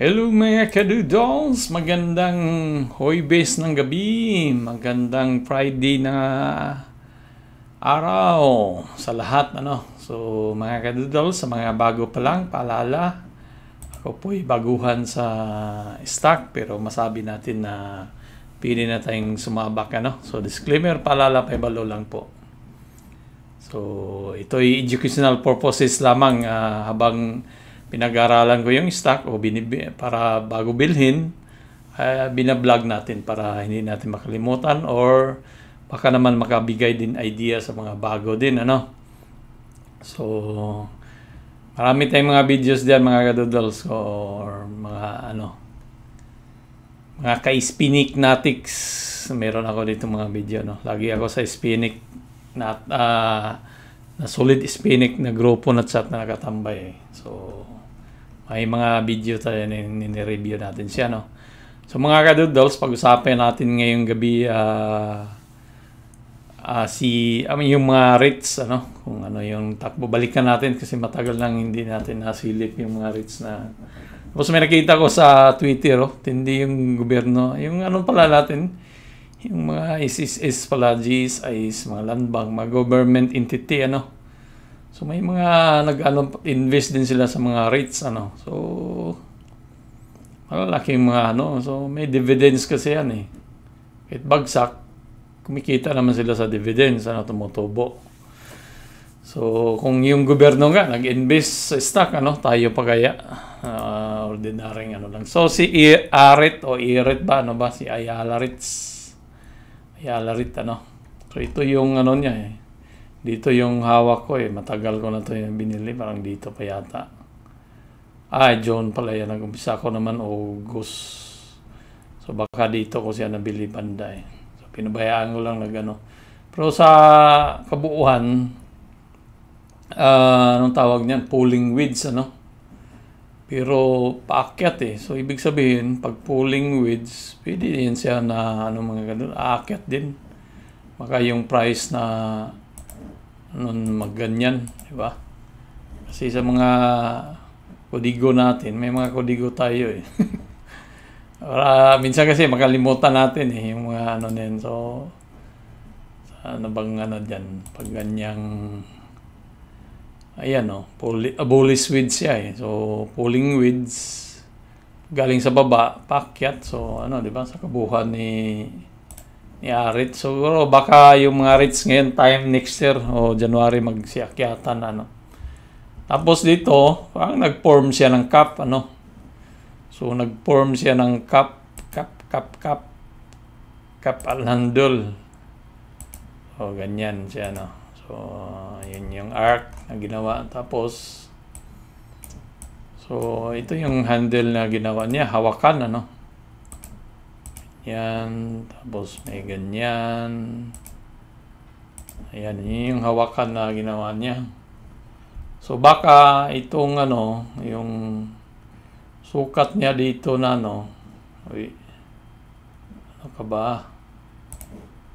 Hello mga kadudolls! Magandang hoybes ng gabi, magandang Friday na araw sa lahat. ano So mga kadudolls, sa mga bago pa lang, paalala, ako po'y baguhan sa stock pero masabi natin na pili na tayong sumabak. Ano? So disclaimer, paalala pa balo lang po. So ito'y educational purposes lamang uh, habang pinag-aralan ko yung stock o binib- para bago bilhin, uh, eh, binablog natin para hindi natin makalimutan or baka naman makabigay din idea sa mga bago din ano so marami tayong mga videos diyan mga kadoodles ko or mga ano mga ka-spinigmatics meron ako dito mga video no lagi ako sa spinic na uh, ah, na solid spinic na grupo na chat na nakatambay eh. so ay mga video tayo na nire-review natin siya, no? So mga kadoodles, pag-usapan natin ngayong gabi uh, uh, si, I mean, yung mga rates, ano? Kung ano yung takbo. Balikan natin kasi matagal nang hindi natin nasilip yung mga rates na... Tapos may nakita ko sa Twitter, oh, tindi yung gobyerno. Yung anong pala natin, yung mga ISIS pala, GSIS, mga landbank, mga government entity, ano? So may mga nag-ano invest din sila sa mga REITs ano. So malalaking mga ano. So may dividends kasi yan eh. Kahit bagsak, kumikita naman sila sa dividends ano tumutubo. So kung yung gobyerno nga nag-invest sa stock ano, tayo pa kaya uh, ordinaryong ano lang. So si I Arit o Irit ba ano ba si Ayala Ritz. Ayala Ritz ano. So ito yung ano niya eh dito yung hawak ko eh. Matagal ko na ito yung binili. Parang dito pa yata. Ah, John pala yan. Nag-umpisa ko naman August. So baka dito ko siya nabili banda eh. So pinabayaan ko lang na gano. Pero sa kabuuhan, uh, ah, anong tawag niyan? Pulling weeds, ano? Pero paakyat eh. So ibig sabihin, pag pulling weeds, pwede din siya na ano mga ganun. Aakyat din. Baka yung price na nun magganyan, di ba? Kasi sa mga kodigo natin, may mga kodigo tayo eh. Para minsan kasi makalimutan natin eh, yung mga ano din. So, ano bang ano dyan? Pag ganyang, ayan o, oh, poly, uh, ah, bullish widths siya eh. So, pulling weeds, galing sa baba, pakyat. So, ano, di ba, sa kabuhan ni eh, Yeah, rich. Siguro baka yung mga rich ngayon time next year o January magsiakyatan ano. Tapos dito, parang nag-form siya ng cup ano. So nag-form siya ng cup, cup, cup, cup, cup al-handul. O ganyan siya ano. So yun yung arc na ginawa. Tapos, so ito yung handle na ginawa niya, hawakan ano. Yan. Tapos may ganyan. Ayan. yung hawakan na ginawa niya. So baka itong ano, yung sukat niya dito na ano. Uy. Ano ka ba?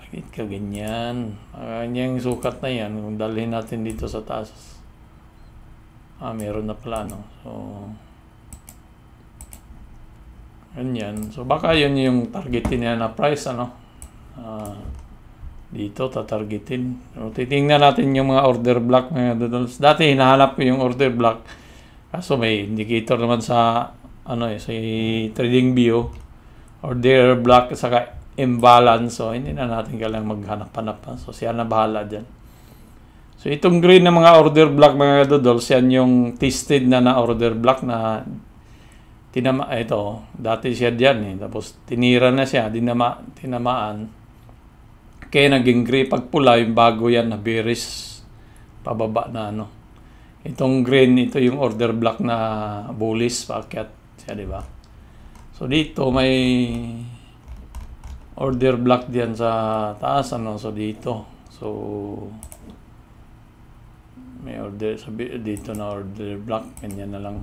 Bakit ka ganyan? Uh, yung sukat na yan, kung dalhin natin dito sa taas. Ah, meron na pala, no? So, yun So, baka yun yung targetin niya na price, ano? Uh, dito, tatargetin. So, titingnan natin yung mga order block mga doodles. Dati, hinahanap ko yung order block. Kaso may indicator naman sa, ano eh, sa trading view. Order block, saka imbalance. So, hindi na natin kailangan maghanap-hanap. Ha? So, siya na bahala dyan. So, itong green na mga order block mga doodles, yan yung tested na na order block na tinama eh, ito dati siya diyan eh tapos tinira na siya dinama tinamaan kaya naging gray pagpula yung bago yan na bearish pababa na ano itong green ito yung order block na bullish paakyat siya di ba so dito may order block diyan sa taas ano so dito so may order sabi dito na order block ganyan na lang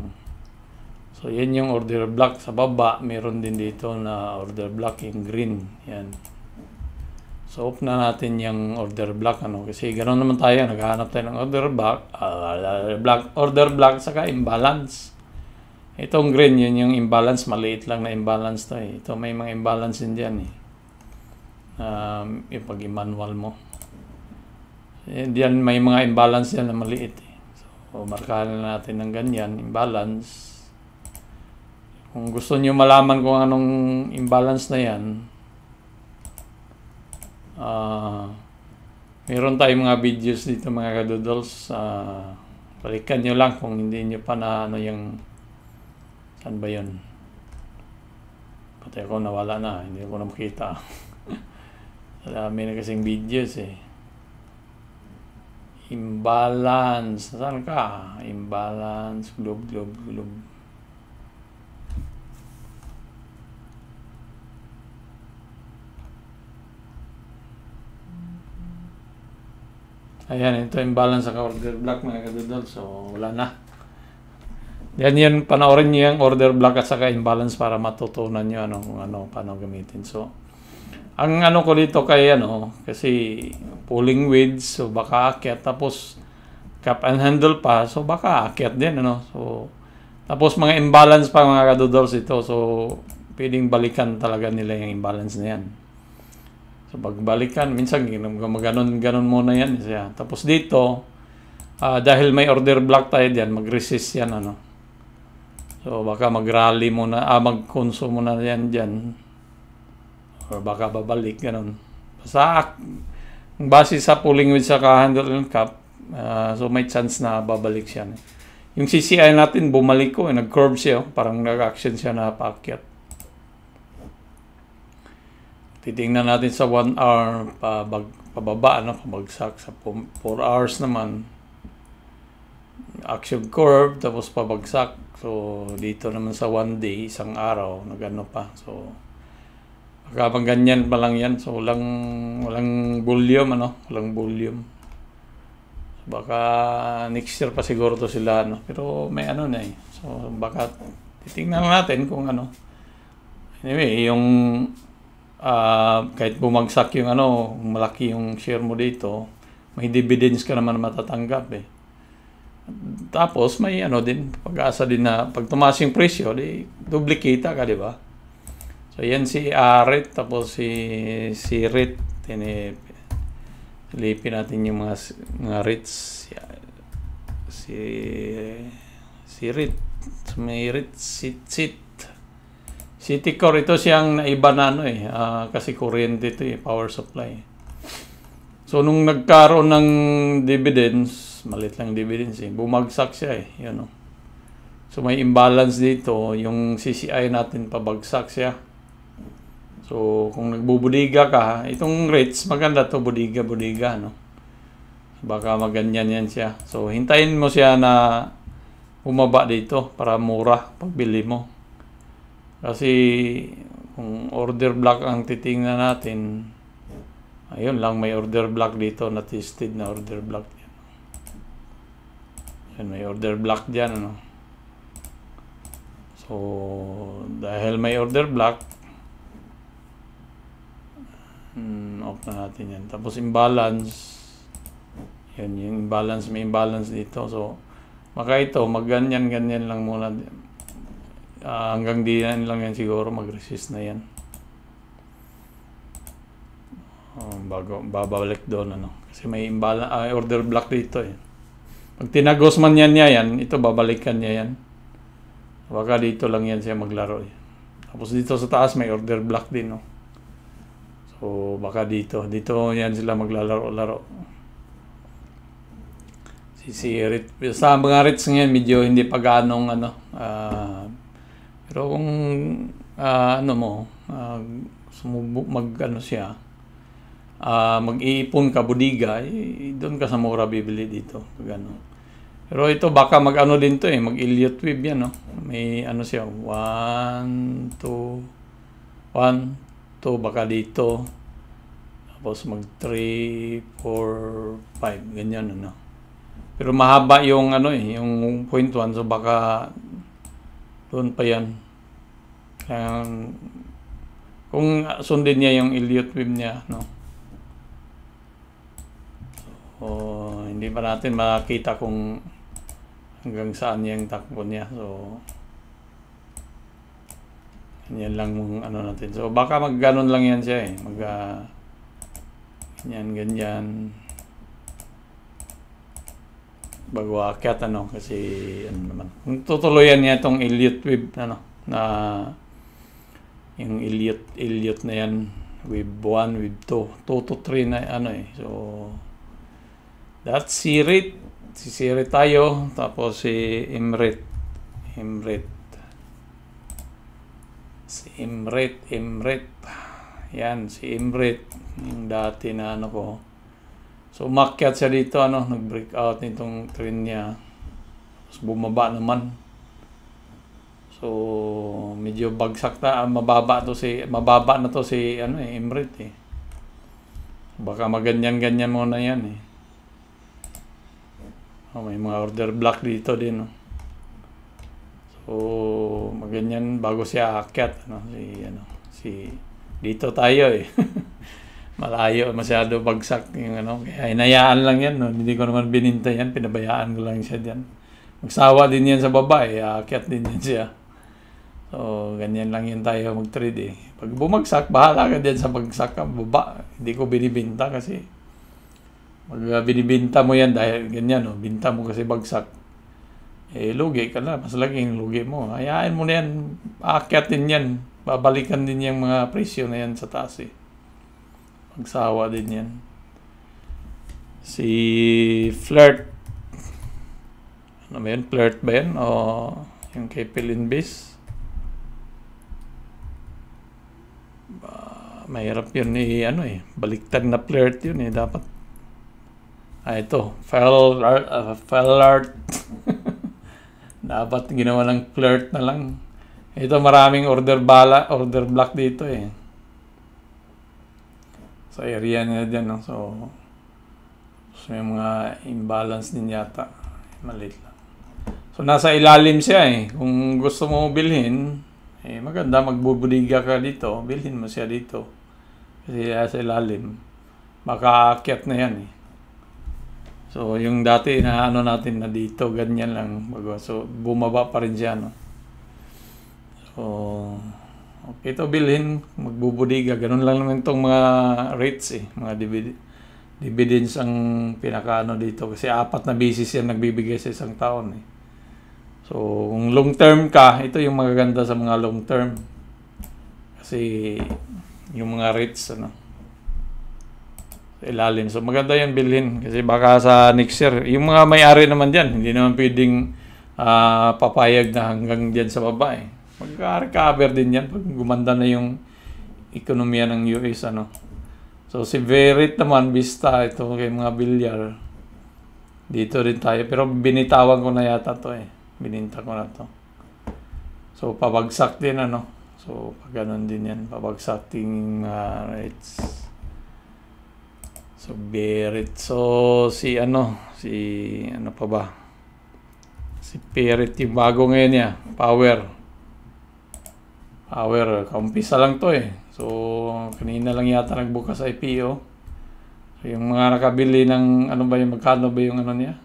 So, yan yung order block. Sa baba, meron din dito na order block in green. Yan. So, off na natin yung order block. Ano? Kasi ganoon naman tayo. Naghahanap tayo ng order block. Uh, block order block, saka imbalance. Itong green, yun yung imbalance. Maliit lang na imbalance to. Eh. Ito, may mga imbalance din dyan. Eh. Um, ipag manual mo. And eh, yan, may mga imbalance yan na maliit. Eh. So, markahan natin ng ganyan. Imbalance. Kung gusto niyo malaman kung anong imbalance na yan, uh, meron tayong mga videos dito mga kadoodles. Uh, balikan nyo lang kung hindi nyo pa na ano yung... Saan ba yun? Pati ako nawala na. Hindi ko na makita. Marami na kasing videos eh. Imbalance. Saan ka? Imbalance. Globe, globe, globe. Ayan, ito yung balance sa order block mga kadudol. So, wala na. Yan yan, panoorin nyo yung order block at saka imbalance para matutunan nyo ano, ano, paano gamitin. So, ang ano ko dito kay ano, kasi pulling weights, so baka akyat. Tapos, cap and handle pa, so baka akyat din. Ano? So, tapos mga imbalance pa mga kadudols ito. So, pwedeng balikan talaga nila yung imbalance na yan. So pagbalikan, minsan gano'n-gano'n muna yan. Siya. Tapos dito, uh, dahil may order block tayo diyan, mag-resist yan. Ano. So baka mag-rally muna, ah, mag-consume muna yan diyan. Or baka babalik, gano'n. Basta, base sa pulling with sa handle and cap, uh, ah, so may chance na babalik siya. Yung CCI natin, bumalik ko. Eh, nag-curve siya. Oh. Parang nag-action siya na paakyat titingnan natin sa 1 hour pabag, pababa, ano, pabagsak sa 4 hours naman action curve tapos pabagsak so dito naman sa 1 day isang araw nagano pa so habang ganyan pa lang yan so walang walang volume ano walang volume so, baka next year pa siguro to sila ano pero may ano na eh so baka titingnan natin kung ano anyway yung uh, kahit bumagsak yung ano, malaki yung share mo dito, may dividends ka naman matatanggap eh. Tapos may ano din, pag-asa din na pag tumaas yung presyo, di duplicate ka, di ba? So yan si Arit, tapos si si Rit, tini lipin natin yung mga mga Rits. Si si Rit, may Rit, sit sit Si Tikor, ito siyang naiba na ano eh, uh, kasi kuryente dito eh, power supply. So, nung nagkaroon ng dividends, malit lang dividends eh, bumagsak siya eh, yun know. So, may imbalance dito, yung CCI natin pabagsak siya. So, kung nagbubudiga ka, itong rates, maganda to budiga-budiga, no? Baka maganyan yan siya. So, hintayin mo siya na bumaba dito para mura pagbili mo. Kasi kung order block ang titingnan natin, ayun lang may order block dito, na-tested na order block. Yan, may order block dyan. Ano? So, dahil may order block, mm, off na natin yan. Tapos imbalance, yan yung imbalance, may imbalance dito. So, maka ito, magganyan-ganyan lang muna uh, hanggang diyan lang yan siguro mag-resist na yan um, bago babalik doon ano kasi may imbala uh, order block dito eh pag tinagos man yan niya yan ito babalikan niya yan baka dito lang yan siya maglaro eh. tapos dito sa taas may order block din no so baka dito dito yan sila maglalaro-laro si si Rit, sa mga Rits ngayon medyo hindi pa ganong ano uh, pero kung uh, ano mo, uh, sumubok mag ano siya, uh, mag-iipon ka budiga, eh, doon ka sa mura bibili dito. Pag ano. Pero ito baka mag-ano din to eh, mag-Elliot wave yan no. May ano siya, 1 2 1 2 baka dito. Tapos mag 3 4 5 ganyan ano. Pero mahaba yung ano eh, yung point 1 so baka doon pa yan um, kung sundin niya yung Elliott wave niya no So, hindi pa natin makita kung hanggang saan niya yung takbo niya so yan lang mong ano natin so baka mag ganun lang yan siya eh mag uh, ganyan ganyan bago akyat ano kasi ano naman tutuloyan niya itong Elliot wave ano na yung Elliot Elliot na yan wave 1 wave 2 2 to 3 na ano eh so that's Sirit si Sirit tayo tapos si Imrit Imrit si Imrit Imrit yan si Imrit yung dati na ano ko So umakyat siya dito, ano, nag-break out nitong train niya. Tapos bumaba naman. So medyo bagsak ta, ah, mababa to si mababa na to si ano eh, Emrit eh. Baka maganyan-ganyan muna 'yan eh. Oh, may mga order block dito din, no? Oh. So, maganyan bago siya akyat, ano, si, ano, si, dito tayo, eh. malayo, masyado bagsak yung ano. Kaya hinayaan lang yan. No? Hindi ko naman bininta yan. Pinabayaan ko lang siya dyan. Magsawa din yan sa babae. Eh. Aakyat din yan siya. So, ganyan lang yan tayo mag-trade eh. Pag bumagsak, bahala ka dyan sa bagsak ka. Baba. Hindi ko binibinta kasi. Pag ah, binibinta mo yan dahil ganyan, no? binta mo kasi bagsak. Eh, lugi ka na. Mas laging lugi mo. Hayaan mo na yan. din yan. Babalikan din yung mga presyo na yan sa taas eh. Magsawa din yan. Si Flirt. Ano ba yun? Flirt ba yun? O yung kay Pilinbis? Uh, mahirap yun ni eh, ano eh. Baliktad na flirt yun eh. Dapat. Ah, ito. Fell art. Uh, ah, fell art. Dapat ginawa ng flirt na lang. Ito maraming order bala, order block dito eh sa area nila dyan, no? So, so may mga imbalance din yata. Maliit lang. So, nasa ilalim siya eh. Kung gusto mo bilhin, eh, maganda magbubuliga ka dito. Bilhin mo siya dito. Kasi uh, sa ilalim. Makaakyat na yan eh. So, yung dati na ano natin na dito, ganyan lang. So, bumaba pa rin siya, no? So, Okay to bilhin, magbubudiga. Ganun lang naman itong mga rates eh. Mga divid dividends ang pinakaano dito. Kasi apat na basis yan nagbibigay sa isang taon eh. So, kung long term ka, ito yung magaganda sa mga long term. Kasi yung mga rates ano ilalim. So maganda yung bilhin kasi baka sa next year, yung mga may-ari naman diyan, hindi naman pwedeng uh, papayag na hanggang diyan sa baba eh recover din yan pag gumanda na yung ekonomiya ng US. Ano. So si Verit naman, Vista, ito kay mga bilyar. Dito rin tayo. Pero binitawan ko na yata to eh. Bininta ko na to. So pabagsak din ano. So pag ganun din yan. Pabagsak ting uh, rates. So Verit. So si ano, si ano pa ba? Si Perit yung bago ngayon niya. Power hour. Kaumpisa lang to eh. So, kanina lang yata nagbukas IPO. So, yung mga nakabili ng ano ba yung magkano ba yung ano niya?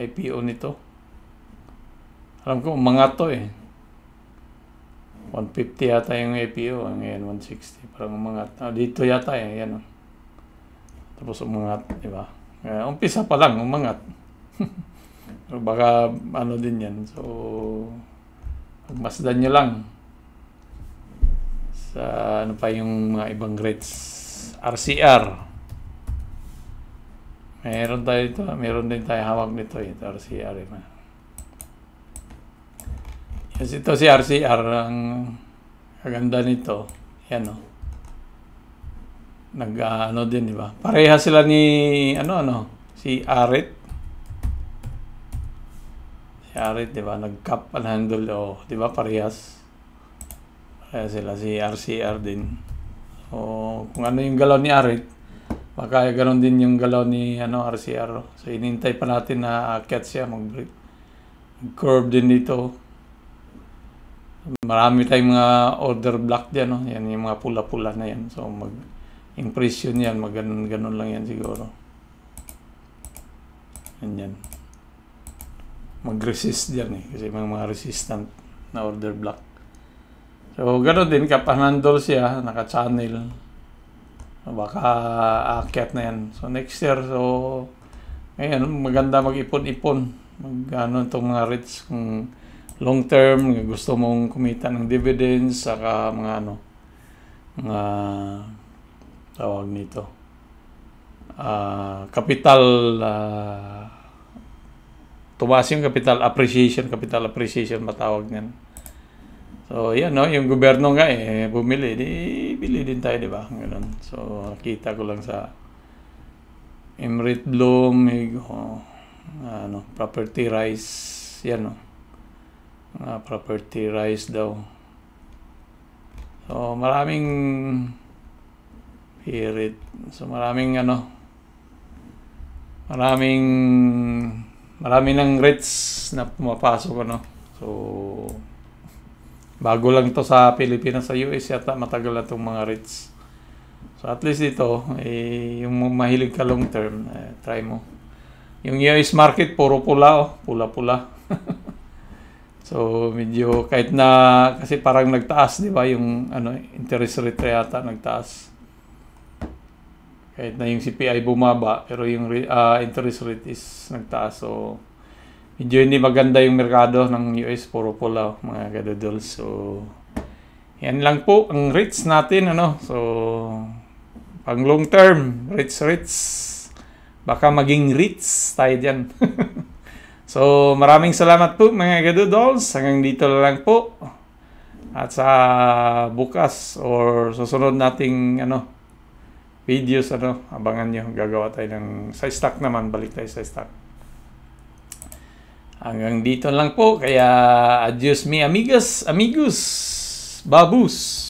IPO nito. Alam ko, mga to eh. 150 yata yung IPO. Ngayon, 160. Parang mga ah, dito yata eh. Yan. Oh. Tapos umangat, di ba? Eh, umpisa pa lang, umangat. Baka ano din yan. So, magmasdan nyo lang. Sa ano pa yung mga ibang grades. RCR. Meron tayo ito. Meron din tayo hawak nito. Eh, ito RCR. Ito. Eh, yes, ito si RCR. Ang kaganda nito. Yan o. Oh. Nag uh, ano din, di ba? Pareha sila ni ano ano. Si Arit. Si Arit, di ba? Nag-cup and handle. O, oh. di ba? Parehas. Kaya eh, sila si RCR din. O kung ano yung galaw ni Arik, baka ganoon din yung galaw ni ano, RCR. So inintay pa natin na akyat siya, mag Curve din dito. Marami tayong mga order block dyan. No? Yan yung mga pula-pula na yan. So mag increase yun yan. Mag ganun, lang yan siguro. yan yan Mag-resist dyan eh. Kasi mga, mga resistant na order block. So, gano'n din, kapanhandle siya, naka-channel. So, baka aakyat na yan. So, next year, so, ngayon, maganda mag-ipon-ipon. Mag-ano itong mga REITs, kung long term, gusto mong kumita ng dividends, saka mga ano, mga tawag nito. Uh, capital uh, tumaas yung capital appreciation, capital appreciation matawag niyan. So, oh, yan, no? Yung gobyerno nga, eh, bumili. Di, bili din tayo, di ba? Ganun. So, nakita ko lang sa Emrit Bloom, eh, oh, ano, property rise, yan, no? Uh, property rise daw. So, maraming spirit. So, maraming, ano, maraming, maraming ng rates na pumapasok, ano? So, Bago lang to sa Pilipinas, sa US yata matagal na itong mga REITs. So at least dito, eh, yung mahilig ka long term, eh, try mo. Yung US market, puro pula, oh. pula-pula. so medyo kahit na, kasi parang nagtaas, di ba, yung ano, interest rate yata nagtaas. Kahit na yung CPI bumaba, pero yung uh, interest rate is nagtaas. So medyo hindi maganda yung merkado ng US puro pula mga gadadol so yan lang po ang rates natin ano so pang long term rates rates baka maging rates tayo diyan so maraming salamat po mga gadodols hanggang dito lang po at sa bukas or susunod nating ano videos ano abangan niyo gagawa tayo ng sa stock naman balik tayo sa stock Hanggang dito lang po. Kaya, adios mi amigas, amigos, babus.